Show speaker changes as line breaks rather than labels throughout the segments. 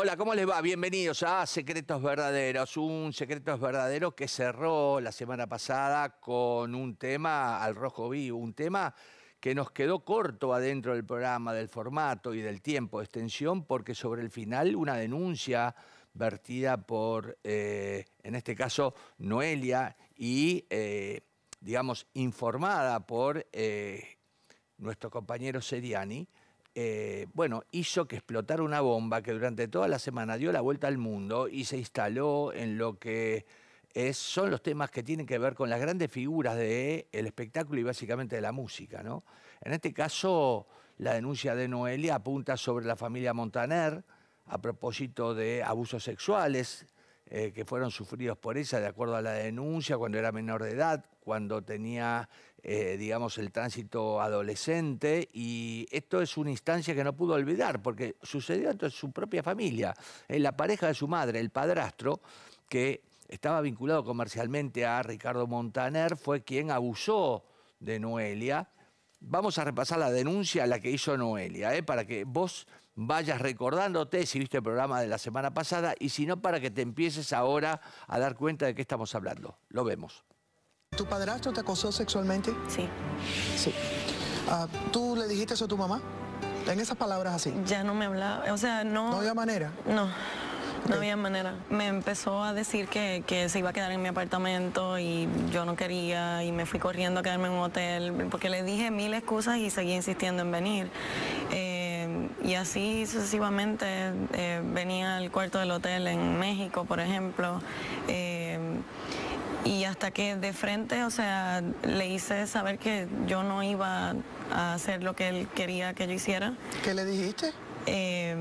Hola, ¿cómo les va? Bienvenidos a Secretos Verdaderos, un Secretos Verdadero que cerró la semana pasada con un tema al rojo vivo, un tema que nos quedó corto adentro del programa, del formato y del tiempo de extensión, porque sobre el final una denuncia vertida por, eh, en este caso, Noelia y, eh, digamos, informada por eh, nuestro compañero Seriani, eh, bueno, hizo que explotara una bomba que durante toda la semana dio la vuelta al mundo y se instaló en lo que son los temas que tienen que ver con las grandes figuras del el espectáculo y básicamente de la música. ¿no? En este caso, la denuncia de Noelia apunta sobre la familia Montaner a propósito de abusos sexuales eh, que fueron sufridos por ella de acuerdo a la denuncia, cuando era menor de edad, cuando tenía, eh, digamos, el tránsito adolescente. Y esto es una instancia que no pudo olvidar, porque sucedió en su propia familia, en eh, la pareja de su madre, el padrastro, que estaba vinculado comercialmente a Ricardo Montaner, fue quien abusó de Noelia. Vamos a repasar la denuncia, la que hizo Noelia, para que vos vayas recordándote si viste el programa de la semana pasada y si no, para que te empieces ahora a dar cuenta de qué estamos hablando. Lo vemos.
¿Tu padrastro te acosó sexualmente? Sí. Sí. Ah,
¿Tú le dijiste eso a tu mamá? En esas palabras así. Ya no me hablaba, o sea, no... ¿No había manera? No. No había manera. Me empezó a decir que, que, se iba a quedar en mi apartamento y yo no quería y me fui corriendo a quedarme en un hotel porque le dije mil excusas y seguí insistiendo en venir. Y así sucesivamente eh, venía al cuarto del hotel en México, por ejemplo. Eh, y hasta que de frente, o sea, le hice saber que yo no iba a hacer lo que él quería que yo hiciera. ¿Qué le dijiste? Eh,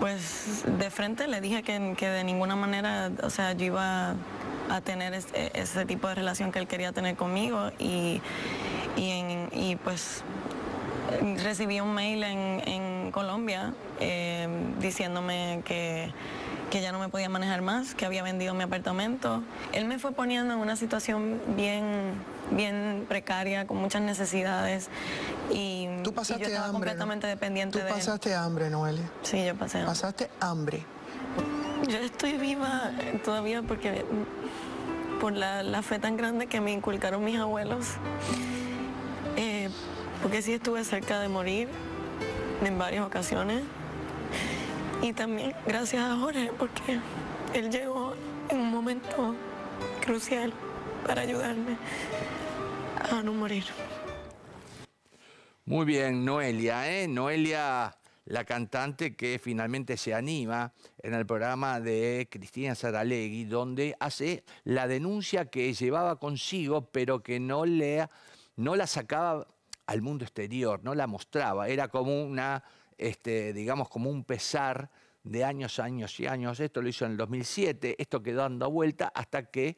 pues de frente le dije que, que, de ninguna manera, o sea, yo iba a tener e, ese tipo de relación que él quería tener conmigo y, y pues recibí un mail en, Colombia eh, diciéndome que, que ya no me podía manejar más, que había vendido mi apartamento. Él me fue poniendo en una situación bien, bien precaria, con muchas necesidades y, ¿Tú pasaste yo estaba completamente dependiente de él. ¿Tú pasaste hambre, Noelia? Sí, yo pasé ¿Pasaste hambre? Yo estoy viva todavía porque por la fe tan grande que me inculcaron mis abuelos porque sí estuve cerca de morir en varias ocasiones. Y también gracias a Jorge, porque él llegó en un momento crucial para ayudarme a no morir.
Muy bien, Noelia, ¿eh? Noelia, la cantante que finalmente se anima en el programa de Cristina Saralegui, donde hace la denuncia que llevaba consigo, pero que no, no la sacaba al mundo exterior, no la mostraba, era como una, este, digamos, como un pesar de años, años y años. Esto lo hizo en el 2007, esto quedó dando vuelta hasta que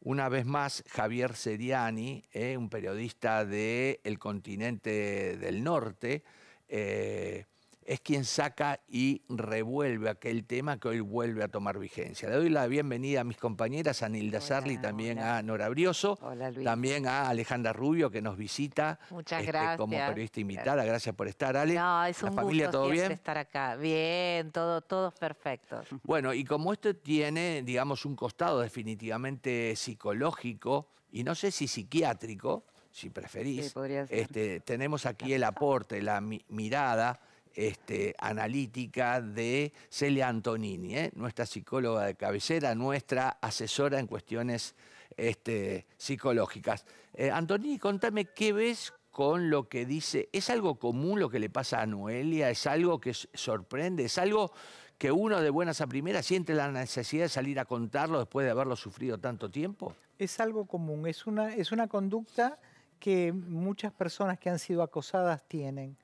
una vez más Javier Seriani, eh, un periodista del continente del norte, eh, es quien saca y revuelve aquel tema que hoy vuelve a tomar vigencia. Le doy la bienvenida a mis compañeras, a Nilda también a Nora Brioso, también a Alejandra Rubio, que nos visita Muchas este, gracias. como periodista invitada. Gracias por estar, Ale. No, es un la familia, ¿todo bien?
estar acá. Bien, todo, todos perfectos.
Bueno, y como esto tiene, digamos, un costado definitivamente psicológico, y no sé si psiquiátrico, si preferís, este, tenemos aquí el aporte, la mirada este, analítica de Celia Antonini, ¿eh? nuestra psicóloga de cabecera, nuestra asesora en cuestiones este, psicológicas. Eh, Antonini, contame qué ves con lo que dice. ¿Es algo común lo que le pasa a Noelia? ¿Es algo que sorprende? ¿Es algo que uno de buenas a primeras siente la necesidad de salir a contarlo después de haberlo sufrido tanto tiempo?
Es algo común, es una, es una conducta que muchas personas que han sido acosadas tienen.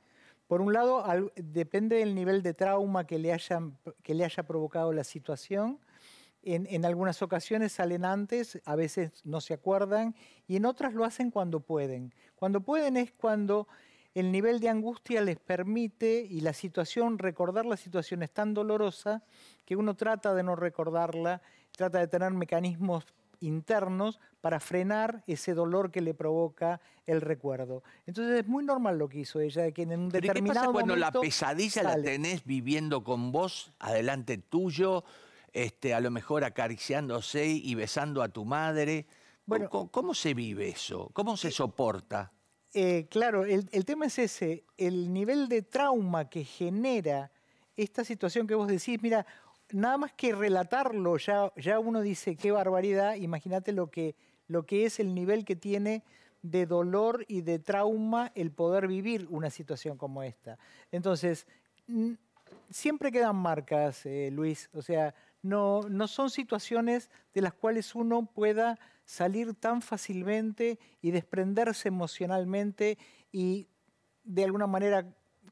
Por un lado, depende del nivel de trauma que le, hayan, que le haya provocado la situación. En, en, algunas ocasiones salen antes, a veces no se acuerdan, y en otras lo hacen cuando pueden. Cuando pueden es cuando el nivel de angustia les permite y la situación, recordar la situación es tan dolorosa que uno trata de no recordarla, trata de tener mecanismos internos para frenar ese dolor que le provoca el recuerdo. Entonces es muy normal lo que hizo ella, de que en un determinado ¿Qué pasa cuando la pesadilla la
tenés viviendo con vos, adelante tuyo, este, a lo mejor acariciándose y besando a tu madre? Bueno, ¿Cómo, se vive eso? ¿Cómo se eh, soporta?
Eh, claro, el, el, tema es ese, el nivel de trauma que genera esta situación que vos decís, mira, nada más que relatarlo, ya, ya uno dice, qué barbaridad, imagínate lo que, lo que es el nivel que tiene de dolor y de trauma el poder vivir una situación como esta. Entonces, siempre quedan marcas, eh, Luis, o sea, no, no son situaciones de las cuales uno pueda salir tan fácilmente y desprenderse emocionalmente y de alguna manera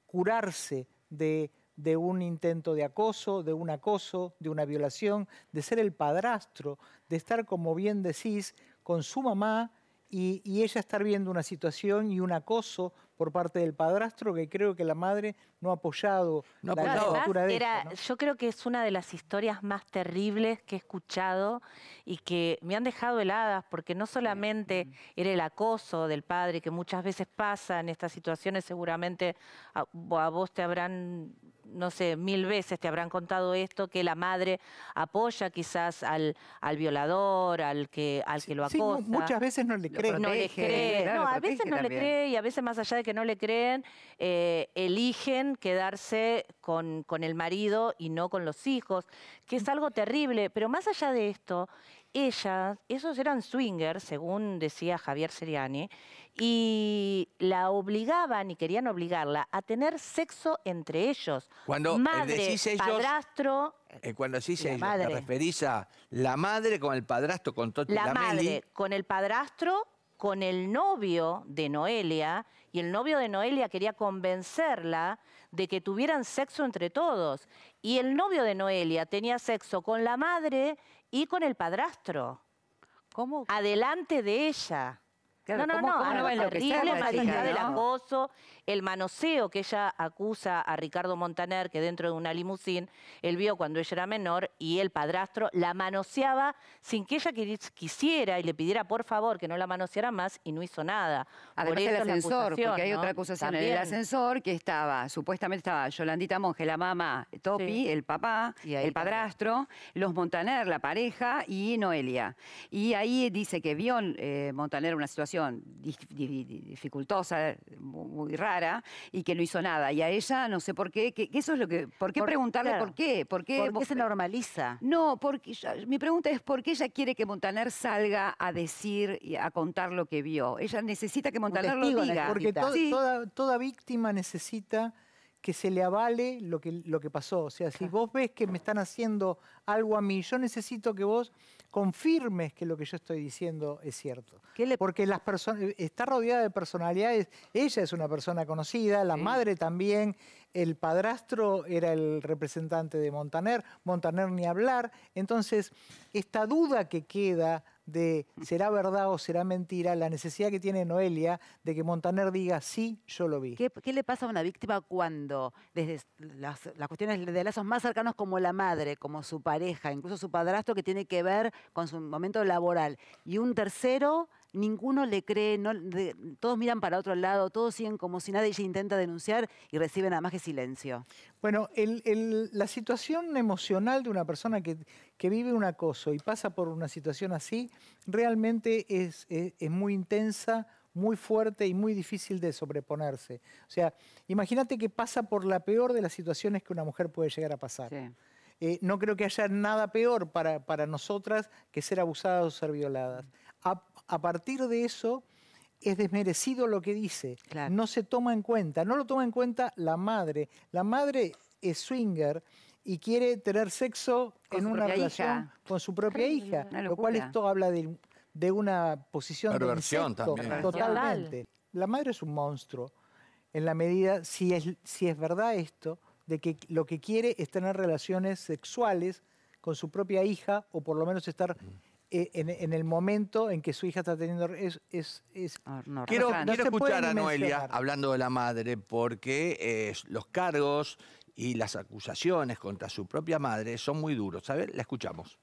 curarse de de un intento de acoso, de un acoso, de una violación, de ser el padrastro, de estar, como bien decís, con su mamá y, ella estar viendo una situación y un acoso por parte del padrastro, que creo que la madre no ha apoyado la de era,
Yo creo que es una de las historias más terribles que he escuchado y que me han dejado heladas, porque no solamente era el acoso del padre, que muchas veces pasa en estas situaciones, seguramente a, vos te habrán no sé, mil veces te habrán contado esto, que la madre apoya quizás al, al violador, al que, al que lo acosa. Sí, muchas veces no le cree. No le cree. no, a veces no le cree y a veces más allá de que que no le creen eh, eligen quedarse con, con el marido y no con los hijos, que es algo terrible. Pero más allá de esto, ellas, esos eran swingers, según decía Javier Seriani, y la obligaban y querían obligarla a tener sexo entre ellos. Cuando eh, decís ellos,
padrastro. Eh, cuando decís ellos, referís a la madre con el padrastro, con todo La, la madre
con el padrastro con el novio de Noelia y el novio de Noelia quería convencerla de que tuvieran sexo entre todos. Y el novio de Noelia tenía sexo con la madre y con el padrastro. ¿Cómo? Adelante de ella no, no, no, no, lo terrible, más allá acoso, el manoseo que ella acusa a Ricardo Montaner, que dentro de una limusín, él vio cuando ella era menor y el padrastro la manoseaba sin que ella quisiera y le pidiera por favor que no la manoseara más y no hizo nada. Además del ascensor, porque hay otra acusación. en El ascensor que estaba, supuestamente estaba Yolandita Monge, la mamá, Topi, el papá, el padrastro, los Montaner, la pareja y Noelia. Y ahí dice que vio eh, Montaner una situación dificultosa, muy, rara, y que no hizo nada. Y a ella, no sé por qué, eso es lo que... ¿Por qué preguntarle por qué? ¿Por qué, se normaliza? No, porque mi pregunta es por qué ella quiere que Montaner salga a decir, y a contar lo que vio. Ella necesita que Montaner lo diga. Porque toda,
toda víctima necesita que se le avale lo que, lo que pasó. O sea, si vos ves que me están haciendo algo a mí, yo necesito que vos confirmes que lo que yo estoy diciendo es cierto. Porque las personas está rodeada de personalidades, ella es una persona conocida, la madre también, el padrastro era el representante de Montaner, Montaner ni hablar, entonces esta duda que queda de será verdad o será mentira, la necesidad que tiene Noelia de que Montaner diga sí, yo lo vi.
¿Qué, le pasa a una víctima cuando, desde las, cuestiones de lazos más cercanos como la madre, como su pareja, incluso su padrastro que tiene que ver con su momento laboral, y un tercero ninguno le cree, todos miran para otro lado, todos siguen como si nadie intenta denunciar y reciben nada más que silencio.
Bueno, la situación emocional de una persona que, vive un acoso y pasa por una situación así, realmente es, muy intensa, muy fuerte y muy difícil de sobreponerse. O sea, imagínate que pasa por la peor de las situaciones que una mujer puede llegar a pasar. Eh, no creo que haya nada peor para, para nosotras que ser abusadas o ser violadas a partir de eso es desmerecido lo que dice, no se toma en cuenta, no lo toma en cuenta la madre. La madre es swinger y quiere tener sexo en una relación con su propia hija, lo cual esto habla de, una posición de también. totalmente. La madre es un monstruo en la medida si es si es verdad esto de que lo que quiere es tener relaciones sexuales con su propia hija o por lo menos estar mm. Eh, en, el momento en que su hija está teniendo... Es, ah, quiero, escuchar a Noelia
hablando de la madre porque eh, los cargos y las acusaciones contra su propia madre son muy duros. ver, La escuchamos.